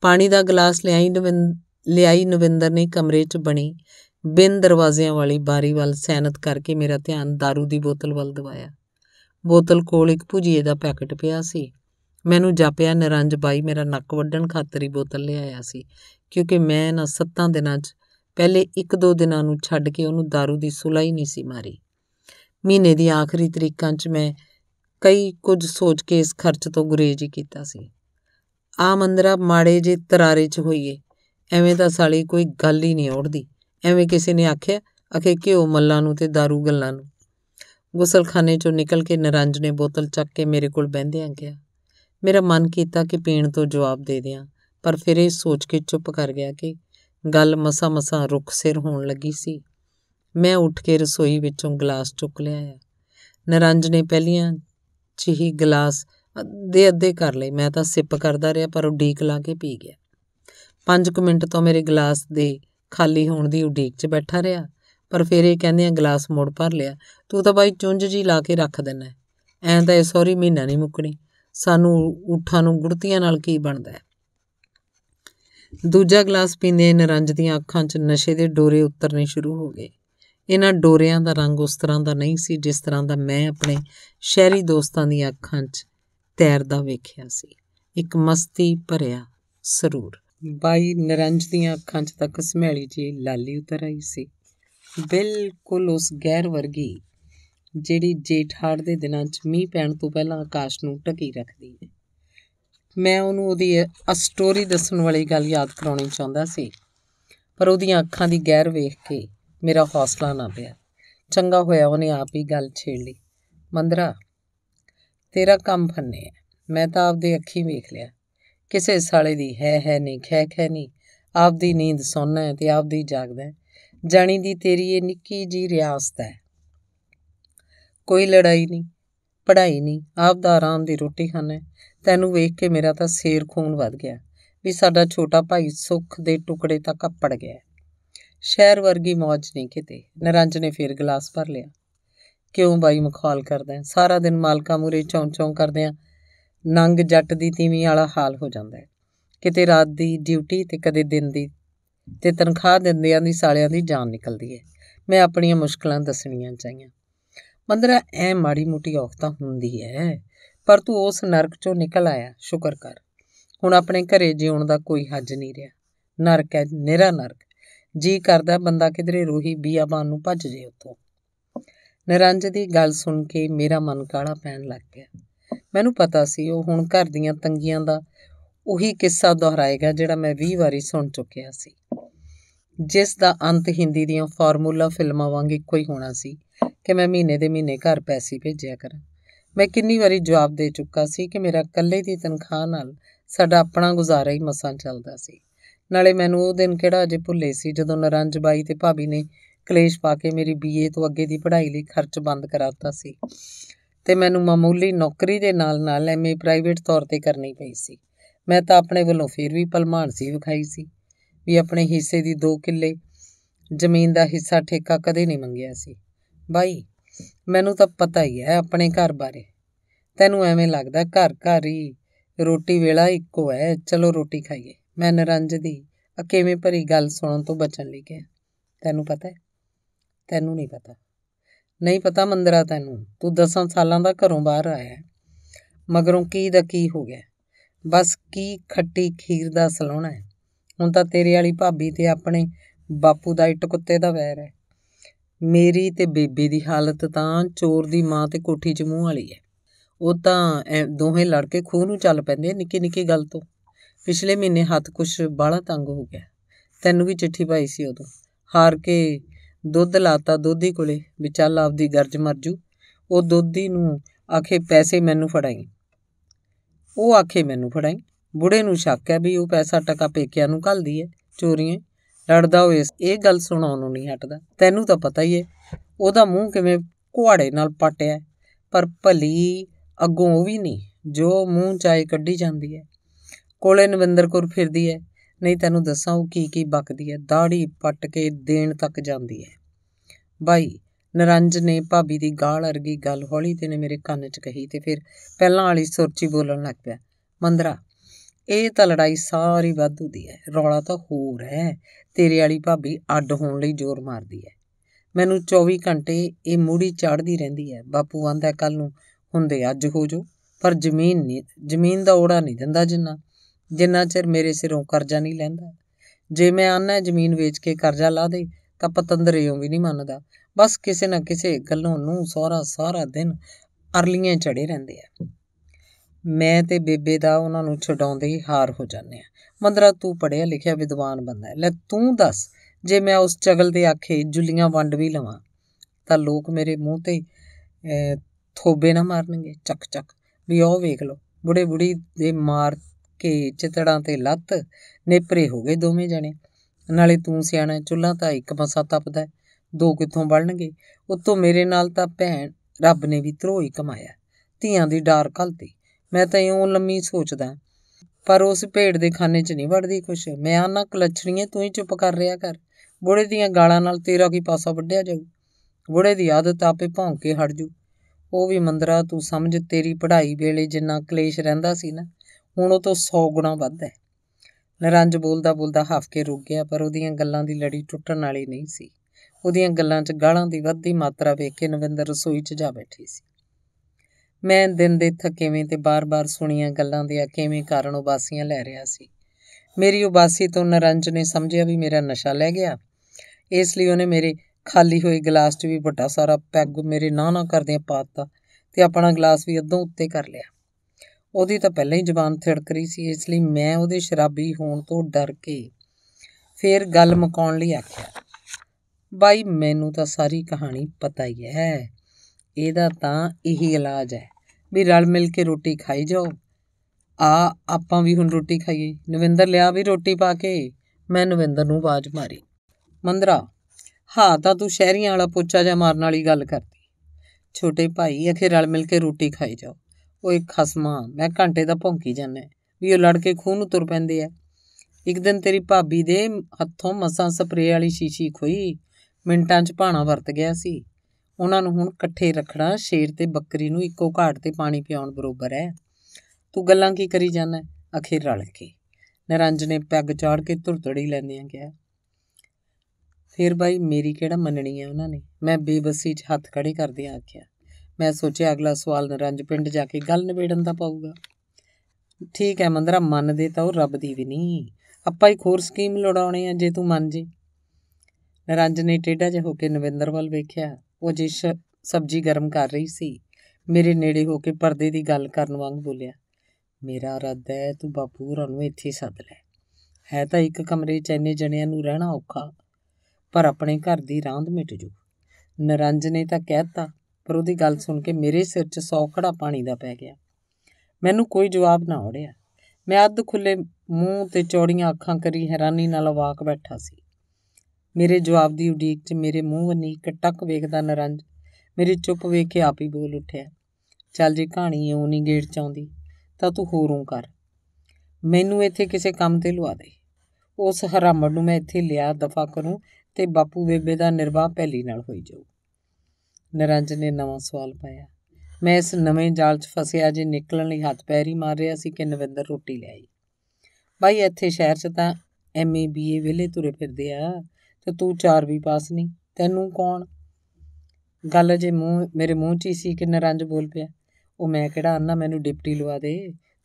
ਪਾਣੀ ਦਾ ਗਲਾਸ ਲਿਆਈ ਲਿਆਈ ਨਵਿੰਦਰ ਨੇ ਕਮਰੇ 'ਚ ਬਣੀ ਬਿਨ ਦਰਵਾਜ਼ਿਆਂ ਵਾਲੀ ਬਾਰੀ ਵੱਲ ਸੈਨਤ ਕਰਕੇ ਮੇਰਾ ਧਿਆਨ दारू ਦੀ ਬੋਤਲ ਵੱਲ ਦਿਵਾਇਆ ਬੋਤਲ ਕੋਲ ਇੱਕ ਭੁਜੀਏ ਦਾ ਪੈਕਟ ਪਿਆ ਸੀ ਮੈਨੂੰ ਜਾਪਿਆ ਨਰੰਜ ਬਾਈ ਮੇਰਾ ਨੱਕ ਵੱਢਣ ਖਾਤਰ ਹੀ ਬੋਤਲ ਲਿਆਇਆ ਸੀ ਕਿਉਂਕਿ ਮੈਂ ਨਾ ਸੱਤਾਂ ਦਿਨਾਂ 'ਚ ਪਹਿਲੇ ਇੱਕ ਦੋ ਦਿਨਾਂ ਨੂੰ ਛੱਡ ਕੇ ਉਹਨੂੰ दारू ਦੀ ਸੁਲਾ ਹੀ ਨਹੀਂ ਸੀ ਮਾਰੀ ਮਹੀਨੇ ਦੀ ਆਖਰੀ ਤਰੀਕਾਂ 'ਚ ਮੈਂ ਕਈ ਕੁਝ ਸੋਚ ਕੇ ਇਸ ਖਰਚ ਤੋਂ ਗੁਰੇਜ਼ ਹੀ ਕੀਤਾ ਸੀ ਆ ਮੰਦਰਾ ਮਾੜੇ ਜੇ ਤਰਾਰੇ 'ਚ ਹੋਈਏ ਐਵੇਂ ਤਾਂ ਸਾਲੀ ਕੋਈ ਗੱਲ ਹੀ ਨਹੀਂ ਉੜਦੀ ਐਵੇਂ ਕਿਸੇ ਨੇ ਆਖਿਆ ਅਖੇ ਘਿਓ ਮੱਲਾਂ ਨੂੰ ਤੇ दारू ਗੱਲਾਂ ਨੂੰ ਗੁਸਲਖਾਨੇ 'ਚੋਂ ਨਿਕਲ ਕੇ ਨਰੰਜ ਨੇ ਬੋਤਲ ਚੱਕ ਕੇ ਮੇਰੇ ਕੋਲ ਬਹਿੰਦਿਆਂ ਗਿਆ ਮੇਰਾ ਮਨ ਕੀਤਾ ਕਿ ਪੀਣ ਤੋਂ ਜਵਾਬ ਦੇ ਦਿਆਂ ਪਰ ਫਿਰ ਇਹ ਸੋਚ ਕੇ ਚੁੱਪ ਕਰ ਗਿਆ ਕਿ ਗੱਲ ਮਸਾ-ਮਸਾ ਰੁੱਖ ਸਿਰ ਹੋਣ ਲੱਗੀ ਸੀ ਮੈਂ ਉੱਠ ਕੇ ਰਸੋਈ ਵਿੱਚੋਂ ਗਲਾਸ ਚੁੱਕ ਲਿਆ ਨਰੰਜ ਨੇ ਪਹਿਲੀਆਂ ਚਿਹੀ ਗਲਾਸ ਅੱਧੇ ਅੱਧੇ ਕਰ ਲਏ ਮੈਂ ਤਾਂ ਸਿਪ ਕਰਦਾ ਰਿਹਾ ਪਰ ਉਹ ਡੀਕ ਲਾ ਕੇ ਪੀ ਗਿਆ 5 ਕੁ ਮਿੰਟ ਤੋਂ ਮੇਰੇ ਗਲਾਸ ਦੇ ਖਾਲੀ ਹੋਣ ਦੀ ਉਡੀਕ 'ਚ ਬੈਠਾ ਰਿਹਾ ਪਰ ਫਿਰ ਇਹ ਕਹਿੰਦੇ ਆ ਗਲਾਸ ਮੋੜ ਭਰ ਲਿਆ ਤੂੰ ਤਾਂ ਬਾਈ ਚੁੰਝ ਜੀ ਲਾ ਕੇ ਰੱਖ ਦਿੰਨਾ ਐਂ ਤਾਂ ਇਹ ਸੌਰੀ ਮਹੀਨਾ ਨਹੀਂ ਮੁੱਕਣੀ ਸਾਨੂੰ ਉਠਾਂ ਨੂੰ ਗੁੜਤੀਆਂ ਨਾਲ ਕੀ ਬਣਦਾ ਹੈ ਦੂਜਾ ਗਲਾਸ ਪੀਂਦੇ ਨਰੰਜ ਦੀਆਂ ਅੱਖਾਂ 'ਚ ਨਸ਼ੇ ਦੇ ਡੋਰੇ ਉਤਰਨੇ ਸ਼ੁਰੂ ਹੋ ਗਏ ਇਹਨਾਂ ਡੋਰਿਆਂ ਦਾ ਰੰਗ ਉਸ ਤਰ੍ਹਾਂ ਦਾ ਨਹੀਂ ਸੀ ਜਿਸ ਤਰ੍ਹਾਂ ਦਾ ਮੈਂ ਆਪਣੇ ਸ਼ਹਿਰੀ ਦੋਸਤਾਂ ਦੀਆਂ ਅੱਖਾਂ 'ਚ ਤੈਰਦਾ ਵੇਖਿਆ ਸੀ ਇੱਕ ਮਸਤੀ ਭਰਿਆ ਸਰੂਰ ਬਾਈ ਨਰੰਜ ਦੀਆਂ ਅੱਖਾਂ 'ਚ ਤੱਕ ਕਸਮੈਲੀ ਜੀ ਲਾਲੀ ਉਤਰ ਆਈ ਸੀ ਬਿਲਕੁਲ ਉਸ ਗੈਰ ਵਰਗੀ ਜਿਹੜੀ ਜੇਠ ਦੇ ਦਿਨਾਂ 'ਚ ਮੀਂਹ ਪੈਣ ਤੋਂ ਪਹਿਲਾਂ ਆਕਾਸ਼ ਨੂੰ ਟਕੀ ਰੱਖਦੀ ਹੈ ਮੈਂ ਉਹਨੂੰ ਉਹਦੀ ਅ ਸਟੋਰੀ ਦੱਸਣ ਵਾਲੀ ਗੱਲ ਯਾਦ ਕਰਾਉਣੀ ਚਾਹੁੰਦਾ ਸੀ ਪਰ ਉਹਦੀਆਂ ਅੱਖਾਂ ਦੀ ਗਹਿਰ ਵੇਖ ਕੇ ਮੇਰਾ ਹੌਸਲਾ ਨਾ ਪਿਆ ਚੰਗਾ ਹੋਇਆ ਉਹਨੇ ਆਪ ਹੀ ਗੱਲ ਛੇੜ ਲਈ ਮੰਦਰਾ ਤੇਰਾ ਕੰਮ ਫੰਨੇ ਹੈ ਮੈਂ ਤਾਂ ਆਪਦੇ ਅੱਖੀਂ ਵੇਖ ਲਿਆ ਕਿਸੇ ਸਾਲੇ ਦੀ ਹੈ ਹੈ ਨਹੀਂ ਖੈ ਖੈ ਨਹੀਂ ਆਪਦੀ ਨੀਂਦ ਸੌਣਾ ਹੈ ਤੇ ਆਪਦੀ ਜਾਗਦਾ ਜਾਣੀ ਦੀ ਤੇਰੀ ਇਹ ਨਿੱਕੀ ਜੀ ਰਿਆਸਤ ਹੈ ਕੋਈ ਲੜਾਈ ਨਹੀਂ ਪੜਾਈ ਨਹੀਂ ਆਪ ਦਾ ਆਰਾਮ ਦੀ ਰੋਟੀ ਖਾਣਾ ਤੈਨੂੰ ਵੇਖ ਕੇ ਮੇਰਾ ਤਾਂ ਸੇਰ ਖੂਨ ਵੱਧ ਗਿਆ ਵੀ ਸਾਡਾ ਛੋਟਾ ਭਾਈ ਸੁੱਖ ਦੇ ਟੁਕੜੇ ਤੱਕ ਅੱਪੜ ਗਿਆ ਸ਼ਹਿਰ ਵਰਗੀ ਮੌਜ ਨਹੀਂ ਕਿਤੇ ਨਰੰਜ ਨੇ ਫੇਰ ਗਲਾਸ ਭਰ ਲਿਆ ਕਿਉਂ ਬਾਈ ਮੁਖਾਲ ਕਰਦਾ ਸਾਰਾ ਦਿਨ ਮਾਲਕਾ ਮੂਰੇ ਚੌਂ-ਚੌਂ ਕਰਦੇ ਆ ਨੰਗ ਜੱਟ ਦੀ ਤੀਵੀਂ ਵਾਲਾ ਹਾਲ ਹੋ ਜਾਂਦਾ ਹੈ ਕਿਤੇ ਰਾਤ ਦੀ ਡਿਊਟੀ ਤੇ ਕਦੇ ਦਿਨ ਦੀ ਤੇ ਤਨਖਾਹ ਦਿੰਦਿਆਂ ਦੀ ਸਾਲਿਆਂ ਦੀ ਜਾਨ ਨਿਕਲਦੀ ਹੈ ਮੈਂ ਆਪਣੀਆਂ ਮੁਸ਼ਕਲਾਂ ਦੱਸਣੀਆਂ ਚਾਹੀਆਂ ਮੰਦਰਾ ਐ ਮਾੜੀ ਮੋਟੀ ਔਖਤਾ ਹੁੰਦੀ ਐ ਪਰ ਤੂੰ ਉਸ ਨਰਕ ਚੋਂ ਨਿਕਲ ਆਇਆ ਸ਼ੁਕਰ ਕਰ ਹੁਣ ਆਪਣੇ ਘਰੇ ਜਿਉਣ ਦਾ ਕੋਈ ਹੱਜ ਨਹੀਂ ਰਿਹਾ ਨਰਕ ਹੈ ਨਿਹਰਾ ਨਰਕ ਜੀ ਕਰਦਾ ਬੰਦਾ ਕਿਧਰੇ ਰੋਹੀ ਬੀਆਬਾਨ ਨੂੰ ਭੱਜ ਜੇ ਉੱਥੋਂ ਨਰੰਜ ਦੀ ਗੱਲ ਸੁਣ ਕੇ ਮੇਰਾ ਮਨ ਕਾਲਾ ਪੈਣ ਲੱਗ ਗਿਆ ਮੈਨੂੰ ਪਤਾ ਸੀ ਉਹ ਹੁਣ ਘਰ ਦੀਆਂ ਤੰਗੀਆਂ ਦਾ ਉਹੀ ਕਿੱਸਾ ਦੁਹਰਾਏਗਾ ਜਿਹੜਾ ਮੈਂ 20 ਵਾਰੀ ਸੁਣ ਚੁੱਕਿਆ ਸੀ ਜਿਸ ਦਾ ਅੰਤ ਹਿੰਦੀ ਦੀਆਂ ਫਾਰਮੂਲਾ ਫਿਲਮਾਂ ਵਾਂਗ ਇੱਕੋ ਹੀ ਹੋਣਾ ਸੀ ਕਿ ਮੈਂ ਮਹੀਨੇ ਦੇ ਮਹੀਨੇ ਘਰ ਪੈਸੇ ਭੇਜਿਆ ਕਰਾਂ ਮੈਂ ਕਿੰਨੀ ਵਾਰੀ ਜਵਾਬ ਦੇ ਚੁੱਕਾ ਸੀ ਕਿ ਮੇਰਾ ਇਕੱਲੇ ਦੀ ਤਨਖਾਹ ਨਾਲ ਸਾਡਾ ਆਪਣਾ ਗੁਜ਼ਾਰਾ ਹੀ ਮਸਾਂ ਚੱਲਦਾ ਸੀ ਨਾਲੇ ਮੈਨੂੰ ਉਹ ਦਿਨ ਕਿਹੜਾ ਅਜੇ ਭੁੱਲੇ ਸੀ ਜਦੋਂ ਨਰੰਜ ਬਾਈ ਤੇ ਭਾਬੀ ਨੇ ਕਲੇਸ਼ ਪਾ ਕੇ ਮੇਰੀ ਬੀਏ ਤੋਂ ਅੱਗੇ ਦੀ ਪੜ੍ਹਾਈ ਲਈ ਖਰਚ ਬੰਦ ਕਰਾਤਾ ਸੀ ਤੇ ਮੈਨੂੰ ਮਾਮੂਲੀ ਨੌਕਰੀ ਦੇ ਨਾਲ-ਨਾਲ ਐਮਏ ਪ੍ਰਾਈਵੇਟ ਤੌਰ ਤੇ ਕਰਨੀ ਪਈ ਸੀ ਮੈਂ ਤਾਂ ਆਪਣੇ ਵੱਲੋਂ ਫਿਰ ਵੀ ਪਲਮਾਨ ਸੀ ਵਿਖਾਈ ਸੀ ਵੀ ਆਪਣੇ ਹਿੱਸੇ ਦੀ 2 ਕਿੱਲੇ ਜ਼ਮੀਨ ਦਾ ਹਿੱਸਾ ਠੇਕਾ ਕਦੇ ਨਹੀਂ ਮੰਗਿਆ ਸੀ ਬਾਈ ਮੈਨੂੰ ਤਾਂ ਪਤਾ ਹੀ ਹੈ ਆਪਣੇ ਘਰ ਬਾਰੇ ਤੈਨੂੰ ਐਵੇਂ ਲੱਗਦਾ ਘਰ ਘਰ ਹੀ ਰੋਟੀ ਵੇਲਾ ਇੱਕੋ ਹੈ ਚਲੋ ਰੋਟੀ ਖਾਈਏ ਮੈਂ ਨਰੰਜ ਦੀ ਅਕੇਵੇਂ ਭਰੀ ਗੱਲ ਸੁਣਨ ਤੋਂ ਬਚਣ ਲਈ ਕਿਹਾ ਤੈਨੂੰ ਪਤਾ ਹੈ ਤੈਨੂੰ ਨਹੀਂ ਪਤਾ ਨਹੀਂ ਪਤਾ ਮੰਦਰਾ ਤੈਨੂੰ ਤੂੰ ਦਸਾਂ ਸਾਲਾਂ ਦਾ ਘਰੋਂ ਬਾਹਰ ਆਇਆ ਮਗਰੋਂ ਕੀ ਦਾ ਕੀ ਹੋ ਗਿਆ ਬਸ ਕੀ ਖੱਟੀ ਖੀਰ ਦਾ ਸਲਾਉਣਾ ਹੈ ਹੁਣ ਤਾਂ ਤੇਰੇ ਵਾਲੀ ਭਾਬੀ ਤੇ ਆਪਣੇ ਬਾਪੂ ਦਾ ਇੱਟ ਕੁੱਤੇ ਦਾ ਵੈਰ ਹੈ ਮੇਰੀ ਤੇ ਬੀਬੀ ਦੀ ਹਾਲਤ ਤਾਂ ਚੋਰ ਦੀ ਮਾਂ ਤੇ ਕੋਠੀ 'ਚ ਮੂੰਹ ਵਾਲੀ ਐ ਉਹ ਤਾਂ ਦੋਹੇ ਲੜ ਕੇ ਖੂਹ ਨੂੰ ਚੱਲ ਪੈਂਦੇ ਨਿੱਕੀ ਨਿੱਕੀ ਗੱਲ ਤੋਂ ਪਿਛਲੇ ਮਹੀਨੇ ਹੱਥ ਕੁਛ ਬਾਲਾ ਤੰਗ ਹੋ ਗਿਆ ਤੈਨੂੰ ਵੀ ਚਿੱਠੀ ਪਾਈ ਸੀ ਉਦੋਂ ਹਾਰ ਕੇ ਦੁੱਧ ਲਾਤਾ ਦੋਧੀ ਕੋਲੇ ਵੀ ਚੱਲ ਆਪਦੀ ਗਰਜ ਮਰਜੂ ਉਹ ਦੋਧੀ ਨੂੰ ਆਖੇ ਪੈਸੇ ਮੈਨੂੰ ਫੜਾਈ ਉਹ ਆਖੇ ਮੈਨੂੰ ਫੜਾਈ ਬੁੜੇ ਨੂੰ ਸ਼ੱਕ ਹੈ ਵੀ ਉਹ ਪੈਸਾ ਟਕਾ ਪੇਕਿਆਂ ਨੂੰ ਘਲਦੀ ਹੈ ਚੋਰੀਆਂ ਲੜਦਾ ਹੋਏ ਇਹ ਗੱਲ ਸੁਣਾਉਣ ਨੂੰ ਨਹੀਂ ਹਟਦਾ ਤੈਨੂੰ ਤਾਂ ਪਤਾ ਹੀ ਏ ਉਹਦਾ ਮੂੰਹ ਕਿਵੇਂ ਕੁਹਾੜੇ ਨਾਲ ਪਟਿਆ ਪਰ ਭਲੀ ਅੱਗੋਂ ਉਹ ਵੀ ਨਹੀਂ ਜੋ ਮੂੰਹ ਚਾਏ ਕੱਢੀ ਜਾਂਦੀ ਹੈ ਕੋਲੇ ਨਵਿੰਦਰ ਕੋਲ ਫਿਰਦੀ ਹੈ ਨਹੀਂ ਤੈਨੂੰ ਦੱਸਾਂ ਉਹ ਕੀ ਕੀ ਬਕਦੀ ਹੈ ਦਾੜੀ ਪੱਟ ਕੇ ਦੇਣ ਤੱਕ ਜਾਂਦੀ ਹੈ ਬਾਈ ਨਰੰਜ ਨੇ ਭਾਬੀ ਦੀ ਗਾਲ ਅਰਗੀ ਗੱਲ ਹੌਲੀ ਤੇ ਨੇ ਮੇਰੇ ਕੰਨ 'ਚ ਕਹੀ ਤੇ ਫਿਰ ਪਹਿਲਾਂ ਵਾਲੀ ਸੁਰਚੀ ਬੋਲਣ ਲੱਗ ਪਿਆ ਮੰਦਰਾ ਇਹ ਤਾਂ ਲੜਾਈ ਸਾਰੀ ਵਾਧੂ ਦੀ ਹੈ ਰੌਲਾ ਤਾਂ ਹੋਰ ਹੈ ਤੇਰੇ ਵਾਲੀ ਭਾਬੀ ਅੱਡ ਹੋਣ ਲਈ ਜ਼ੋਰ ਮਾਰਦੀ ਐ ਮੈਨੂੰ 24 ਘੰਟੇ ਇਹ ਮੂੜੀ ਚਾੜਦੀ ਰਹਿੰਦੀ ਐ ਬਾਪੂ ਆਂਦਾ ਕੱਲ ਨੂੰ ਹੁੰਦੇ ਅੱਜ ਹੋ ਜੋ ਪਰ ਜ਼ਮੀਨ ਨਹੀਂ ਜ਼ਮੀਨ ਦਾ ਓੜਾ ਨਹੀਂ ਦਿੰਦਾ ਜਿੰਨਾ ਜਿੰਨਾ ਚਿਰ ਮੇਰੇ ਸਿਰੋਂ ਕਰਜ਼ਾ ਨਹੀਂ ਲੈਂਦਾ ਜੇ ਮੈਂ ਆਨਾ ਜ਼ਮੀਨ ਵੇਚ ਕੇ ਕਰਜ਼ਾ ਲਾ ਦੇ ਤਾਂ ਪਤੰਦਰਿਓਂ ਵੀ ਨਹੀਂ ਮੰਨਦਾ ਬਸ ਕਿਸੇ ਨਾ ਕਿਸੇ ਗੱਲੋਂ ਨੂੰ ਸਾਰਾ ਸਾਰਾ ਦਿਨ ਅਰਲੀਆਂ ਚੜੇ ਰਹਿੰਦੇ ਆ ਮੈਂ ਤੇ ਬੇਬੇ ਦਾ ਉਹਨਾਂ ਨੂੰ ਛਡਾਉਂਦੇ ਹਾਰ ਹੋ ਜਾਂਦੇ ਆ ਮੰਦਰਾ ਤੂੰ ਪੜਿਆ ਲਿਖਿਆ ਵਿਦਵਾਨ ਬੰਦਾ ਲੈ ਤੂੰ ਦੱਸ ਜੇ ਮੈਂ ਉਸ ਚਗਲ ਦੇ ਆਖੇ ਜੁਲੀਆਂ ਵੰਡ ਵੀ ਲਵਾਂ ਤਾਂ ਲੋਕ ਮੇਰੇ ਮੂੰਹ ਤੇ ਥੋਬੇ ਨਾ ਮਾਰਨਗੇ ਚੱਕ ਚੱਕ ਵੀ ਉਹ ਵੇਖ ਲਓ ਬੁੜੇ ਬੁੜੀ ਦੇ ਮਾਰ ਕੇ ਚਿਤੜਾਂ ਤੇ ਲੱਤ ਨੇਪਰੇ ਹੋ ਗਏ ਦੋਵੇਂ ਜਣੇ ਨਾਲੇ ਤੂੰ ਸਿਆਣਾ ਚੁੱਲਾ ਤਾਂ ਇੱਕ ਮਸਾ ਤਪਦਾ ਦੋ ਕਿੱਥੋਂ ਵੜਨਗੇ ਉਤੋਂ ਮੇਰੇ ਨਾਲ ਤਾਂ ਭੈਣ ਰੱਬ ਨੇ ਵੀ ਧਰੋਈ ਕਮਾਇਆ ਧੀਆਂ ਦੀ ਡਾਰ ਕਲਤੀ ਮੈਂ ਤਾਂ ਇਉਂ ਲੰਮੀ ਸੋਚਦਾ ਪਰ ਉਸ ਭੇਡ ਦੇ ਖਾਨੇ 'ਚ ਨਹੀਂ ਵੜਦੀ ਕੁਛ ਮੈਂ ਨਾ ਕਲਛਣੀਏ ਤੂੰ ਹੀ ਚੁੱਪ ਕਰ ਰਿਹਾ ਕਰ ਬੁੜੇ ਦੀਆਂ ਗਾਲਾਂ ਨਾਲ ਤੇਰਾ ਕੀ ਪਾਸਾ ਵੱਢਿਆ ਜਾਊ ਬੁੜੇ ਦੀ ਆਦਤ ਆਪੇ ਭੌਂਕ ਕੇ ਹਟ ਜੂ ਉਹ ਵੀ ਮੰਦਰਾ ਤੂੰ ਸਮਝ ਤੇਰੀ ਪੜ੍ਹਾਈ ਵੇਲੇ ਜਿੰਨਾ ਕਲੇਸ਼ ਰਹਿੰਦਾ ਸੀ ਨਾ ਹੁਣ ਉਹ ਤੋਂ 100 ਗੁਣਾ ਵੱਧ ਹੈ ਨਰੰਜ ਬੋਲਦਾ ਬੋਲਦਾ ਹਫ ਕੇ ਰੁਕ ਗਿਆ ਪਰ ਉਹਦੀਆਂ ਗੱਲਾਂ ਦੀ ਲੜੀ ਟੁੱਟਣ ਵਾਲੀ ਨਹੀਂ ਸੀ ਉਹਦੀਆਂ ਗੱਲਾਂ 'ਚ ਗਾਲਾਂ ਦੀ ਵੱਧਦੀ ਮਾਤਰਾ ਵੇਖ ਕੇ ਨਵਿੰਦਰ ਰਸੋਈ 'ਚ ਜਾ ਬੈਠੀ ਸੀ ਮੈਂ ਦਿਨ ਦੇ ਥਕੇਵੇਂ ਤੇ ਬਾਰ-ਬਾਰ ਸੁਣੀਆਂ ਗੱਲਾਂ ਦੇ ਕਿਵੇਂ ਕਾਰਨ ਉਬਾਸੀਆਂ ਲੈ ਰਿਹਾ ਸੀ ਮੇਰੀ ਉਬਾਸੀ ਤੋਂ ਨਰੰਜ ਨੇ ਸਮਝਿਆ ਵੀ ਮੇਰਾ ਨਸ਼ਾ ਲੈ ਗਿਆ ਇਸ ਲਈ ਉਹਨੇ ਮੇਰੇ ਖਾਲੀ ਹੋਏ ਗਲਾਸ 'ਚ ਵੀ ਵੱਡਾ ਸਾਰਾ ਪੈਗ ਮੇਰੇ ਨਾਂ ਨਾ ਕਰਦੇ ਪਾਤਾ ਤੇ ਆਪਣਾ ਗਲਾਸ ਵੀ ਅੱਧੋਂ ਉੱਤੇ ਕਰ ਲਿਆ ਉਹਦੀ ਤਾਂ ਪਹਿਲਾਂ ਹੀ ਜ਼ਬਾਨ ਥੜਕ ਰਹੀ ਸੀ ਇਸ ਲਈ ਮੈਂ ਉਹਦੇ ਸ਼ਰਾਬੀ ਹੋਣ ਤੋਂ ਡਰ ਕੇ ਫੇਰ ਗੱਲ ਮਕਾਉਣ ਲਈ ਆਖਿਆ ਬਾਈ ਮੈਨੂੰ ਤਾਂ ਸਾਰੀ ਕਹਾਣੀ ਪਤਾ ਹੀ ਹੈ ਇਹਦਾ ਤਾਂ ਇਹੀ ਇਲਾਜ ਹੈ ਵੀ ਰਲ ਮਿਲ ਕੇ ਰੋਟੀ ਖਾਈ ਜਾਓ ਆ ਆਪਾਂ ਵੀ ਹੁਣ ਰੋਟੀ ਖਾਈਏ ਨਵਿੰਦਰ ਲਿਆ ਵੀ ਰੋਟੀ ਪਾ ਕੇ ਮੈਂ ਨਵਿੰਦਰ ਨੂੰ ਆਵਾਜ਼ ਮਾਰੀ ਮੰਦਰਾ ਹਾਂ ਤਾਂ ਤੂੰ ਸ਼ਹਿਰੀਆਂ ਵਾਲਾ ਪੋਚਾ ਜਾਂ ਮਾਰਨ ਵਾਲੀ ਗੱਲ ਕਰਦੀ ਛੋਟੇ ਭਾਈ ਅਖੇ ਰਲ ਮਿਲ ਕੇ ਰੋਟੀ ਖਾਈ ਜਾਓ ਉਹ ਇੱਕ ਖਸਮਾ ਮੈਂ ਘੰਟੇ ਦਾ ਭੌਂਕੀ ਜਾਂਦਾ ਵੀ ਉਹ ਲੜ ਕੇ ਨੂੰ ਤੁਰ ਪੈਂਦੇ ਆ ਇੱਕ ਦਿਨ ਤੇਰੀ ਭਾਬੀ ਦੇ ਹੱਥੋਂ ਮਸਾਂ ਸਪਰੇਅ ਵਾਲੀ ਸ਼ੀਸ਼ੀ ਖੋਈ ਮਿੰਟਾਂ 'ਚ ਭਾਣਾ ਵਰਤ ਗਿਆ ਸੀ ਉਹਨਾਂ ਨੂੰ ਹੁਣ ਇਕੱਠੇ ਰੱਖਣਾ ਸ਼ੇਰ ਤੇ ਬੱਕਰੀ ਨੂੰ ਇੱਕੋ ਘਾਟ ਤੇ ਪਾਣੀ ਪਿਆਉਣ ਬਰੋਬਰ ਹੈ ਤੂੰ ਗੱਲਾਂ ਕੀ ਕਰੀ ਜਾਂਦਾ ਅਖੀਰ ਰਲ ਕੇ ਨਰੰਜ ਨੇ ਪੈਗ ਚਾੜ ਕੇ ਧੁਰਧੜੀ ਲੈਂਦਿਆਂ ਕਿਹਾ ਫਿਰ ਬਾਈ ਮੇਰੀ ਕਿਹੜਾ ਮੰਨਣੀ ਹੈ ਉਹਨਾਂ ਨੇ ਮੈਂ ਬੇਬਸੀ 'ਚ ਹੱਥ ਖੜੇ ਕਰਦੇ ਆਖਿਆ ਮੈਂ ਸੋਚਿਆ ਅਗਲਾ ਸਵਾਲ ਨਰੰਜ ਪਿੰਡ ਜਾ ਕੇ ਗੱਲ ਨਿਬੇੜਨ ਦਾ ਪਾਊਗਾ ਠੀਕ ਹੈ ਮੰਦਰਾ ਮੰਨਦੇ ਤਾਂ ਉਹ ਰੱਬ ਦੀ ਵੀ ਨਹੀਂ ਆਪਾਂ ਹੀ ਖੋਰ ਸਕੀਮ ਲੜਾਉਣੇ ਆ ਜੇ ਤੂੰ ਮੰਨ ਜੀ ਨਰੰਜ ਨੇ ਟੇਢਾ ਜਿਹਾ ਹੋ ਕੇ ਨਵਿੰਦਰ ਵੱਲ ਵੇਖਿਆ ਉਹ ਜੇ ਸਬਜ਼ੀ ਗਰਮ ਕਰ ਰਹੀ ਸੀ ਮੇਰੇ ਨੇੜੇ ਹੋ ਕੇ ਪਰਦੇ ਦੀ ਗੱਲ ਕਰਨ ਵਾਂਗ ਬੋਲਿਆ ਮੇਰਾ ਇਰਾਦਾ ਹੈ ਤੂੰ ਬਾਪੂ ਹੋਰਾਂ ਨੂੰ ਇੱਥੇ ਸੱਦ ਲੈ ਹੈ ਤਾਂ ਇੱਕ ਕਮਰੇ 'ਚ ਇੰਨੇ ਜਣਿਆਂ ਨੂੰ ਰਹਿਣਾ ਔਖਾ ਪਰ ਆਪਣੇ ਘਰ ਦੀ ਰਾਂਦ ਮਿਟ ਜੂ ਨਰੰਜ ਨੇ ਤਾਂ ਕਹਿਤਾ ਪਰ ਉਹਦੀ ਗੱਲ ਸੁਣ ਕੇ ਮੇਰੇ ਸਿਰ 'ਚ ਸੌ ਖੜਾ ਪਾਣੀ ਦਾ ਪੈ ਗਿਆ ਮੈਨੂੰ ਕੋਈ ਜਵਾਬ ਨਾ ਆੜਿਆ ਮੈਂ ਅੱਧ ਖੁੱਲੇ ਮੂੰਹ ਤੇ ਚੌੜੀਆਂ ਅੱਖਾਂ ਕਰੀ ਹੈਰਾਨੀ ਨਾਲ ਵਾਕ ਬੈਠਾ ਸੀ ਮੇਰੇ ਜਵਾਬ ਦੀ ਉਡੀਕ 'ਚ ਮੇਰੇ ਮੂੰਹ ਵੰਨੀ ਇੱਕ ਟੱਕ ਵੇਖਦਾ ਨਰੰਜ ਮੇਰੀ ਚੁੱਪ ਵੇਖ ਕੇ ਆਪ ਹੀ ਬੋਲ ਉੱਠਿਆ ਚੱਲ ਜੇ ਕਹਾਣੀ ਓ ਨਹੀਂ ਗੇੜ 'ਚ ਆਉਂਦੀ ਤਾਂ ਤੂੰ ਹੋਰੋਂ ਕਰ ਮੈਨੂੰ ਇੱਥੇ ਕਿਸੇ ਕੰਮ ਤੇ ਲਵਾ ਦੇ ਉਸ ਹਰਾਮੜ ਨੂੰ ਮੈਂ ਇੱਥੇ ਲਿਆ ਦਫਾ ਕਰੂੰ ਤੇ ਬਾਪੂ ਬੇਬੇ ਦਾ ਨਿਰਵਾਹ ਪਹਿਲੀ ਨਾਲ ਹੋਈ ਜਾਊ ਨਰੰਜ ਨੇ ਨਵਾਂ ਸਵਾਲ ਪਾਇਆ ਮੈਂ ਇਸ ਨਵੇਂ ਜਾਲ 'ਚ ਫਸਿਆ ਜੇ ਨਿਕਲਣ ਲਈ ਹੱਥ ਪੈਰ ਹੀ ਮਾਰ ਰਿਹਾ ਸੀ ਕਿ ਨਵਿੰਦਰ ਰੋਟੀ ਲੈ ਆਈ ਬਾਈ ਇੱਥੇ ਸ਼ਹਿਰ 'ਚ ਤਾਂ ਐਮਏ ਬੀਏ ਵੇਲੇ ਤੁਰੇ ਫਿਰਦੇ ਆ ਤੇ ਤੂੰ ਵੀ ਪਾਸ ਨਹੀਂ ਤੈਨੂੰ ਕੌਣ ਗੱਲ ਜੇ ਮੂੰਹ ਮੇਰੇ ਮੂੰਹ 'ਚ ਹੀ ਸੀ ਕਿ ਨਰੰਜ ਬੋਲ ਪਿਆ ਉਹ ਮੈਂ ਕਿਹੜਾ ਅੰਨਾ ਮੈਨੂੰ ਡਿਪਟੀ ਲਵਾ ਦੇ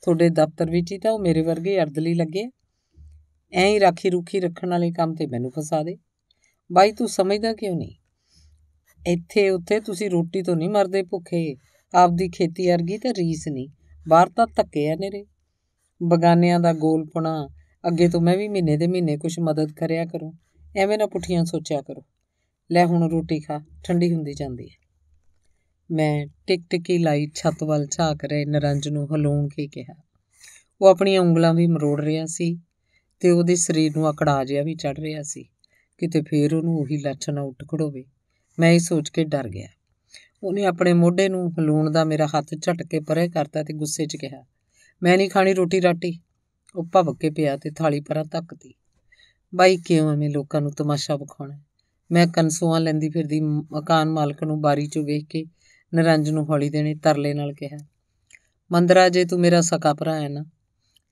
ਤੁਹਾਡੇ ਦਫ਼ਤਰ ਵਿੱਚ ਹੀ ਤਾਂ ਉਹ ਮੇਰੇ ਵਰਗੇ ਅਰਦਲੀ ਲੱਗੇ ਐਂ ਹੀ ਰਾਖੀ ਰੁਖੀ ਰੱਖਣ ਵਾਲੇ ਕੰਮ ਤੇ ਮੈਨੂੰ ਫਸਾ ਦੇ ਬਾਈ ਤੂੰ ਸਮਝਦਾ ਕਿਉਂ ਨਹੀਂ ਇੱਥੇ ਉੱਥੇ ਤੁਸੀਂ ਰੋਟੀ ਤੋਂ ਨਹੀਂ ਮਰਦੇ ਭੁੱਖੇ ਆਪਦੀ ਖੇਤੀ ਅਰਗੀ ਤੇ ਰੀਸ ਨਹੀਂ ਬਾਹਰ ਤਾਂ ਧੱਕੇ ਆ ਨੇਰੇ ਬਗਾਨਿਆਂ ਦਾ ਗੋਲਪਣਾ ਅੱਗੇ ਤੋਂ ਮੈਂ ਵੀ ਮਹੀਨੇ ਦੇ ਮਹੀਨੇ ਕੁਝ ਮਦਦ ਕਰਿਆ ਕਰੂੰ ਐਵੇਂ ਨਾ ਪੁੱਠੀਆਂ ਸੋਚਿਆ ਕਰੋ ਲੈ ਹੁਣ ਰੋਟੀ ਖਾ ਠੰਡੀ ਹੁੰਦੀ ਜਾਂਦੀ ਹੈ ਮੈਂ ਟਿਕ ਟਿਕੀ ਲਾਈ ਛੱਤ ਵੱਲ ਝਾਕ ਰਹੇ ਨਰੰਜ ਨੂੰ ਹਲੂਣ ਕੇ ਕਿਹਾ ਉਹ ਆਪਣੀਆਂ ਉਂਗਲਾਂ ਵੀ ਮਰੋੜ ਰਿਹਾ ਸੀ ਤੇ ਉਹਦੇ ਸਰੀਰ ਨੂੰ ਅਕੜਾ ਜਿਹਾ ਵੀ ਚੜ ਰਿਹਾ ਸੀ ਕਿਤੇ ਫੇਰ ਉਹਨੂੰ ਉਹੀ ਲੱਛਣ ਨਾ ਉੱਠ ਖੜੋਵੇ ਮੈਂ ਇਹ ਸੋਚ ਕੇ ਡਰ ਗਿਆ ਉਹਨੇ ਆਪਣੇ ਮੋਢੇ ਨੂੰ ਹਲੂਣ ਦਾ ਮੇਰਾ ਹੱਥ ਝਟਕੇ ਪਰੇ ਕਰਤਾ ਤੇ ਗੁੱਸੇ 'ਚ ਕਿਹਾ ਮੈਂ ਨਹੀਂ ਖਾਣੀ ਰੋਟੀ ਰਾਟੀ ਉਹ ਭਵਕੇ ਪਿਆ ਤੇ ਥਾਲੀ ਪਰਾਂ ਤੱਕਦੀ ਬਾਈ ਕਿਉਂ ਐਵੇਂ ਲੋਕਾਂ ਨੂੰ ਤਮਾਸ਼ਾ ਵਿਖਾਉਣਾ ਮੈਂ ਕਨਸੂਆਂ ਲੈਂਦੀ ਫਿਰਦੀ ਮਕਾਨ ਮਾਲਕ ਨੂੰ ਬਾਰੀ 'ਚੋਂ ਵੇਖ ਕੇ ਨਰੰਜ ਨੂੰ ਹੌਲੀ ਦੇਣੇ ਤਰਲੇ ਨਾਲ ਕਿਹਾ ਮੰਦਰਾ ਜੇ ਤੂੰ ਮੇਰਾ ਸਕਾ ਭਰਾ ਹੈ ਨਾ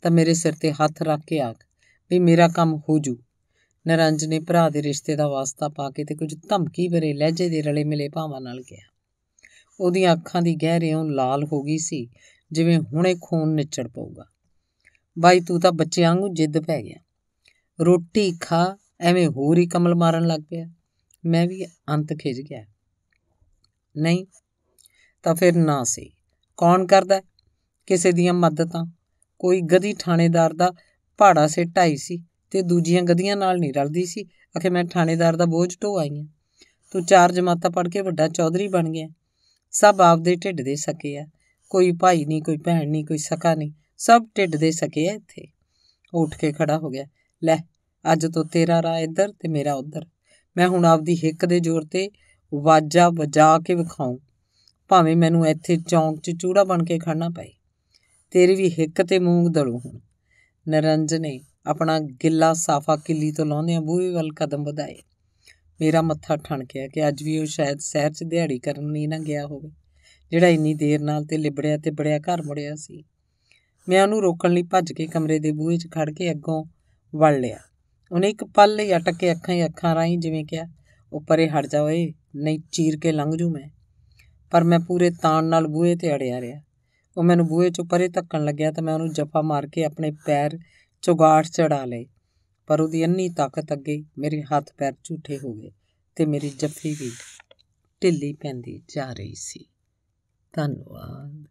ਤਾਂ ਮੇਰੇ ਸਿਰ ਤੇ ਹੱਥ ਰੱਖ ਕੇ ਆਖ ਵੀ ਮੇਰਾ ਕੰਮ ਹੋ ਜੂ ਨਰੰਜ ਨੇ ਭਰਾ ਦੇ ਰਿਸ਼ਤੇ ਦਾ ਵਾਸਤਾ ਪਾ ਕੇ ਤੇ ਕੁਝ ਧਮਕੀ ਭਰੇ ਲਹਿਜੇ ਦੇ ਰਲੇ ਮਿਲੇ ਭਾਵਾਂ ਨਾਲ ਕਿਹਾ ਉਹਦੀਆਂ ਅੱਖਾਂ ਦੀ ਗਹਿਰਿਓਂ ਲਾਲ ਹੋ ਗਈ ਸੀ ਜਿਵੇਂ ਹੁਣੇ ਖੂਨ ਨਿਚੜ ਪਊਗਾ ਬਾਈ ਤੂੰ ਤਾਂ ਬੱਚਿਆਂ ਨੂੰ ਜਿੱਦ ਪੈ ਗਿਆ ਰੋਟੀ ਖਾ ਐਵੇਂ ਹੋਰ ਹੀ ਕਮਲ ਮਾਰਨ ਲੱਗ ਪਿਆ ਮੈਂ ਵੀ ਅੰਤ ਖਿਜ ਗਿਆ ਨਹੀਂ ਤਾਂ ਫਿਰ ਨਾ ਸੀ ਕੌਣ ਕਰਦਾ ਕਿਸੇ ਦੀਆਂ ਮਦਦਾਂ ਕੋਈ ਗਦੀ ਥਾਣੇਦਾਰ ਦਾ ਪਹਾੜਾ ਸੇ ਢਾਈ ਸੀ ਤੇ ਦੂਜੀਆਂ ਗਦੀਆਂ ਨਾਲ ਨਹੀਂ ਰਲਦੀ ਸੀ ਅਖੇ ਮੈਂ ਥਾਣੇਦਾਰ ਦਾ ਬੋਝ ਢੋ ਆਈ ਆ ਤੂੰ ਚਾਰ ਜਮਾਤਾਂ ਪੜ ਕੇ ਵੱਡਾ ਚੌਧਰੀ ਬਣ ਗਿਆ ਸਭ ਆਪ ਦੇ ਢਿੱਡ ਦੇ ਸਕੇ ਆ ਕੋਈ ਭਾਈ ਨਹੀਂ ਕੋਈ ਭੈਣ ਨਹੀਂ ਕੋਈ ਸਕਾ ਨਹੀਂ ਸਭ ਢਿੱਡ ਦੇ ਸਕੇ ਆ ਇੱਥੇ ਉੱਠ ਕੇ ਖੜਾ ਹੋ ਗਿਆ ਲੈ ਅੱਜ ਤੋਂ ਤੇਰਾ ਰਾਹ ਇੱਧਰ ਤੇ ਮੇਰਾ ਉੱਧਰ ਮੈਂ ਹੁਣ ਆਪਦੀ ਹਿੱਕ ਦੇ ਜ਼ੋਰ ਤੇ ਵਾਜਾ ਵਜਾ ਕੇ ਵਿਖਾਉਂ ਭਾਵੇਂ ਮੈਨੂੰ ਇੱਥੇ ਚੌਂਕ 'ਚ ਚੂੜਾ ਬਣ ਕੇ ਖੜਨਾ ਪਏ ਤੇਰੀ ਵੀ ਹਿੱਕ ਤੇ ਮੂੰਗ ਦੜੂ ਹੁਣ ਨਰੰਜਨੇ ਆਪਣਾ ਗਿੱਲਾ ਸਾਫਾ ਕਿੱਲੀ ਤੋਂ ਲਾਉਂਦੇ ਆ ਬੂਹੇ ਵੱਲ ਕਦਮ ਵਧਾਏ ਮੇਰਾ ਮੱਥਾ ਠਣ ਗਿਆ ਕਿ ਅੱਜ ਵੀ ਉਹ ਸ਼ਾਇਦ ਸ਼ਹਿਰ 'ਚ ਦਿਹਾੜੀ ਕਰਨ ਨਹੀਂ ਨਾ ਗਿਆ ਹੋਵੇ ਜਿਹੜਾ ਇੰਨੀ ਦੇਰ ਨਾਲ ਤੇ ਲਿਬੜਿਆ ਤੇ ਬੜਿਆ ਘਰ ਮੁੜਿਆ ਸੀ ਮੈਂ ਉਹਨੂੰ ਰੋਕਣ ਲਈ ਭੱਜ ਕੇ ਕਮਰੇ ਦੇ ਬੂਹੇ 'ਚ ਖੜ ਕੇ ਅੱਗੋਂ ਵੜ ਲਿਆ ਉਹਨੇ ਇੱਕ ਪਲ ਲਈ ਅਟਕ ਕੇ ਅੱਖਾਂ ਹੀ ਅੱਖਾਂ ਰਾਹੀਂ ਜਿਵੇਂ ਕਿਹਾ ਉਹ ਪਰੇ ਹਟ ਜਾ ਓਏ ਨਹੀਂ ਚੀਰ ਕੇ ਲੰਘ ਜੂ ਮੈਂ ਪਰ ਮੈਂ ਪੂਰੇ ਤਾਣ ਨਾਲ ਬੂਹੇ ਤੇ ਅੜਿਆ ਰਿਹਾ ਉਹ ਮੈਨੂੰ ਬੂਹੇ ਚੋਂ ਪਰੇ ਧੱਕਣ ਲੱਗਿਆ ਤਾਂ ਮੈਂ ਉਹਨੂੰ ਜਫਾ ਮਾਰ ਕੇ ਆਪਣੇ ਪੈਰ ਚੁਗਾੜ ਚੜਾ ਲਏ ਪਰ ਉਹਦੀ ਅੰਨੀ ਤਾਕਤ ਅੱਗੇ ਮੇਰੇ ਹੱਥ ਪੈਰ ਝੂਠੇ ਹੋ ਗਏ ਤੇ ਮੇਰੀ ਜੱਫੀ ਵੀ ਢਿੱਲੀ ਪੈਂਦੀ ਜਾ ਰਹੀ ਸੀ ਧੰਨਵਾਦ